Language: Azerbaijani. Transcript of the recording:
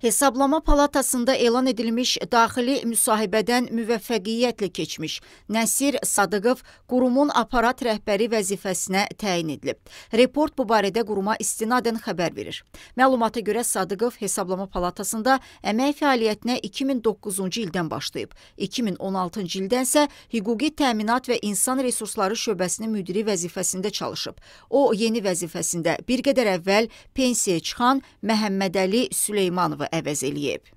Hesablama Palatasında elan edilmiş daxili müsahibədən müvəffəqiyyətlə keçmiş Nəsir Sadıqov qurumun aparat rəhbəri vəzifəsinə təyin edilib. Report bu barədə quruma istinadən xəbər verir. Məlumata görə Sadıqov Hesablama Palatasında əmək fəaliyyətinə 2009-cu ildən başlayıb. 2016-cı ildənsə Hüquqi Təminat və İnsan Resursları Şöbəsinin müdiri vəzifəsində çalışıb. O, yeni vəzifəsində bir qədər əvvəl pensiyaya çıxan Məhəmmədəli Süleymanova əvəz eləyib.